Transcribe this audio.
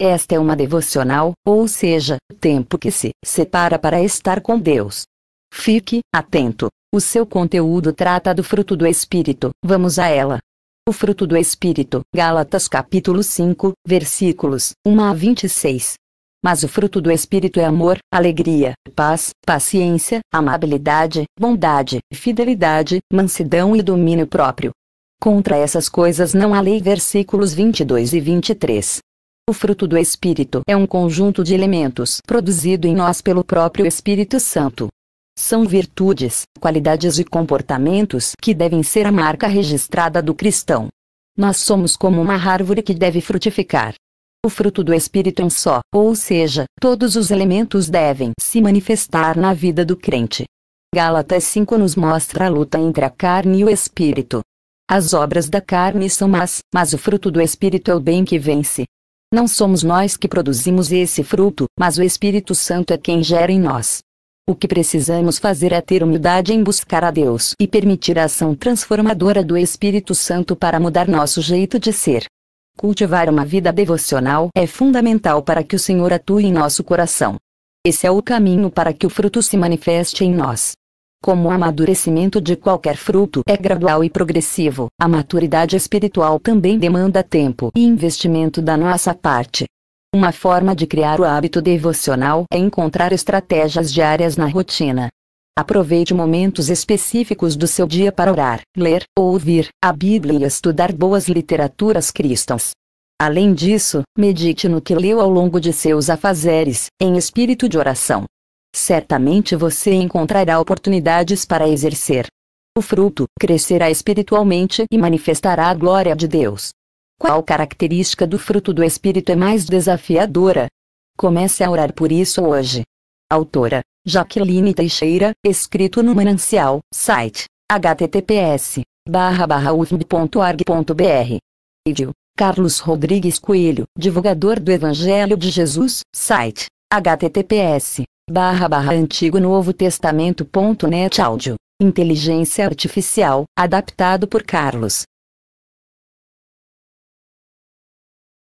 Esta é uma devocional, ou seja, tempo que se separa para estar com Deus. Fique atento. O seu conteúdo trata do fruto do espírito. Vamos a ela. O fruto do espírito, Gálatas capítulo 5, versículos 1 a 26. Mas o fruto do Espírito é amor, alegria, paz, paciência, amabilidade, bondade, fidelidade, mansidão e domínio próprio. Contra essas coisas não há lei. Versículos 22 e 23. O fruto do Espírito é um conjunto de elementos produzido em nós pelo próprio Espírito Santo. São virtudes, qualidades e comportamentos que devem ser a marca registrada do cristão. Nós somos como uma árvore que deve frutificar. O fruto do Espírito é um só, ou seja, todos os elementos devem se manifestar na vida do crente. Gálatas 5 nos mostra a luta entre a carne e o Espírito. As obras da carne são más, mas o fruto do Espírito é o bem que vence. Não somos nós que produzimos esse fruto, mas o Espírito Santo é quem gera em nós. O que precisamos fazer é ter humildade em buscar a Deus e permitir a ação transformadora do Espírito Santo para mudar nosso jeito de ser. Cultivar uma vida devocional é fundamental para que o Senhor atue em nosso coração. Esse é o caminho para que o fruto se manifeste em nós. Como o amadurecimento de qualquer fruto é gradual e progressivo, a maturidade espiritual também demanda tempo e investimento da nossa parte. Uma forma de criar o hábito devocional é encontrar estratégias diárias na rotina. Aproveite momentos específicos do seu dia para orar, ler, ouvir a Bíblia e estudar boas literaturas cristãs. Além disso, medite no que leu ao longo de seus afazeres, em espírito de oração certamente você encontrará oportunidades para exercer. O fruto crescerá espiritualmente e manifestará a glória de Deus. Qual característica do fruto do Espírito é mais desafiadora? Comece a orar por isso hoje. Autora, Jaqueline Teixeira, escrito no Manancial, site, https, barra barra Vídeo, Carlos Rodrigues Coelho, divulgador do Evangelho de Jesus, site, https, barra barra Antigo Novo testamento ponto net áudio. Inteligência Artificial, adaptado por Carlos